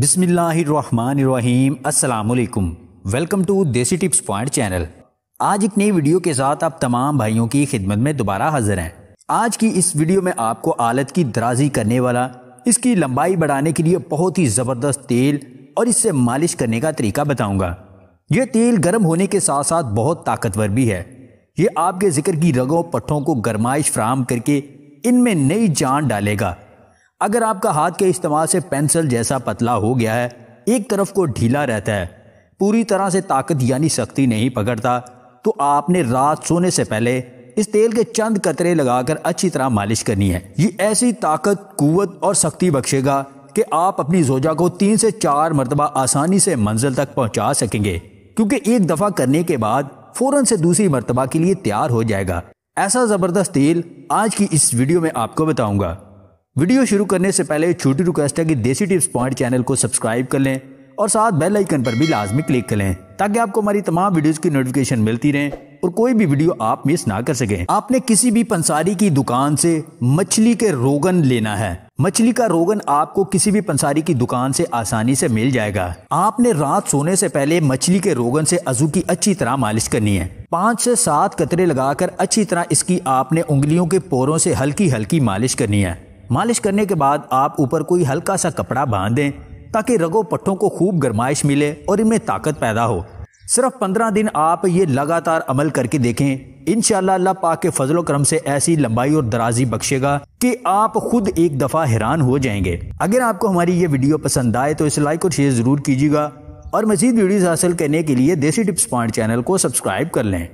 बिसमीम असलकुम welcome to Desi tips point channel आज एक नई वीडियो के साथ आप तमाम भाइयों की खिदमत में दोबारा हाजिर हैं आज की इस वीडियो में आपको आलत की दराजी करने वाला इसकी लंबाई बढ़ाने के लिए बहुत ही ज़बरदस्त तेल और इससे मालिश करने का तरीका बताऊँगा यह तेल गर्म होने के साथ साथ बहुत ताकतवर भी है ये आपके जिक्र की रगों पट्ठों को गरमाइश फ्राहम करके इनमें नई जान डालेगा अगर आपका हाथ के इस्तेमाल से पेंसिल जैसा पतला हो गया है एक तरफ को ढीला रहता है पूरी तरह से ताकत यानी सख्ती नहीं पकड़ता तो आपने रात सोने से पहले इस तेल के चंद कतरे लगाकर अच्छी तरह मालिश करनी है ये ऐसी ताकत कुत और सख्ती बख्शेगा कि आप अपनी जोजा को तीन से चार मरतबा आसानी से मंजिल तक पहुंचा सकेंगे क्योंकि एक दफ़ा करने के बाद फ़ौरन से दूसरी मरतबा के लिए तैयार हो जाएगा ऐसा ज़बरदस्त तेल आज की इस वीडियो में आपको बताऊंगा वीडियो शुरू करने से पहले छोटी रिक्वेस्ट है कि देसी टिप्स पॉइंट चैनल को सब्सक्राइब कर लें और साथ बेल आइकन पर भी लाजमी क्लिक कर लें ताकि आपको हमारी तमाम वीडियोस की नोटिफिकेशन मिलती रहे और कोई भी वीडियो आप मिस ना कर सकें आपने किसी भी पंसारी की दुकान से मछली के रोगन लेना है मछली का रोगन आपको किसी भी पंसारी की दुकान से आसानी से मिल जाएगा आपने रात सोने से पहले मछली के रोगन से अजू की अच्छी तरह मालिश करनी है पाँच से सात कतरे लगाकर अच्छी तरह इसकी आपने उंगलियों के पोरों से हल्की हल्की मालिश करनी है मालिश करने के बाद आप ऊपर कोई हल्का सा कपड़ा बांध दें ताकि रगो पट्टों को खूब गर्माइश मिले और इनमें ताकत पैदा हो सिर्फ पंद्रह दिन आप ये लगातार अमल करके देखें इन अल्लाह पाक के फजलो करम से ऐसी लंबाई और दराजी बख्शेगा कि आप खुद एक दफ़ा हैरान हो जाएंगे अगर आपको हमारी ये वीडियो पसंद आए तो इसे लाइक और शेयर ज़रूर कीजिएगा और मजीद वीडियोज़ हासिल करने के लिए देसी टिप्स पॉइंट चैनल को सब्सक्राइब कर लें